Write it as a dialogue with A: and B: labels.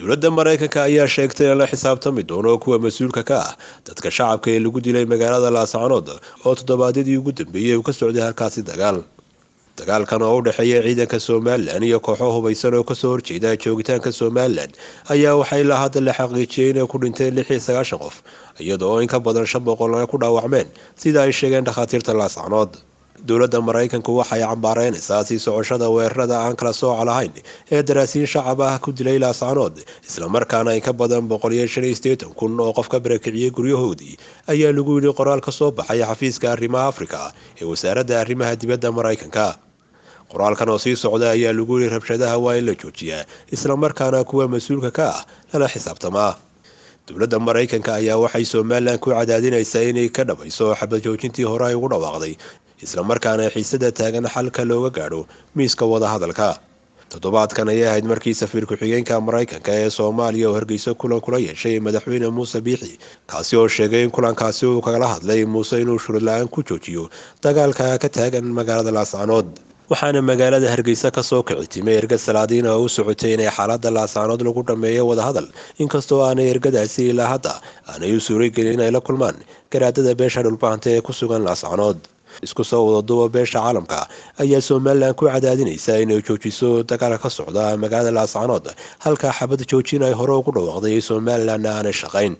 A: dowladda maraykanka ayaa sheegtay in la xisaabtami doono kuwa mas-uulka ka ah dadka shacabka ee lagu dilay magaalada laasacnood oo toddobaadyadii ugu dambeeyey uu ka socday halkaasi dagaal dagaalkan oo u dhexeeya ciidanka somalilan iyo kooxo hubaysan oo kasoo horjeeda joogitaanka somalilan ayaa waxa ilaa hadda la xaqiijiyey inay ku dhinteen lix iyo sagaashan qof iyada in ka badan shan boqol ay ku dhaawacmeen sida ay sheegeen dhakhaatiirta laasacnood dowladda maraykanku waxay cambaareynysaa sii socoshada weerarada aan kala sooca lahayn ee daraasiin shacab ah ku dilay laascanood islamarkaana in ka badan kun oo qof ka barakiciyey guryahoodii ayaa lagu yidhi qoraal ka soo baxay xafiiska arrimaha afrika ee wasaaradda arrimaha dibadda maraykanka qoraalkan oo sii socda ayaa lagu yidhi rabshadaha waa in la joojiyaa islamarkaana kuwa mas-uulka ka ah lala xisaabtamaa dowladda maraykanka ayaa waxay somalilan ku cadaadinaysaa inay ka dhamayso xabad joojintii hore ay ugu dhawaaqday isla markaana xiisada taagan xalka looga gaadho miiska wadahadalka toddobaadkan ayay ahayd markii safiir ku-xigeenka maraykanka ee soomaaliya oo hargeysa kulan kula yeeshay madaxweyne muuse biixi kaasi oo sheegay in kulankaasi uu kagala hadlay muuse inuu shurudla-aan ku joojiyo dagaalka ka taagan magaalada laascanood waxaana magaalada hargeysa kasoo kici timay erga salaadiin oo u socotay inay xaalada laascanood lagu dhammeeyo wadahadal inkastoo aanay ergadaasi ilaa hadda aanay u suuragelin inay la kulmaan garaadada beesha dhulbaanta ee ku sugan laascanood isku soo wada duwa beesha caalamka ayaa somalilan ku cadaadinaysa inay joojiso dagaalka ka socda magaalada laascanood halka xabad joojin ay hore ugu dhawaaqday somalilan aanay shaqayn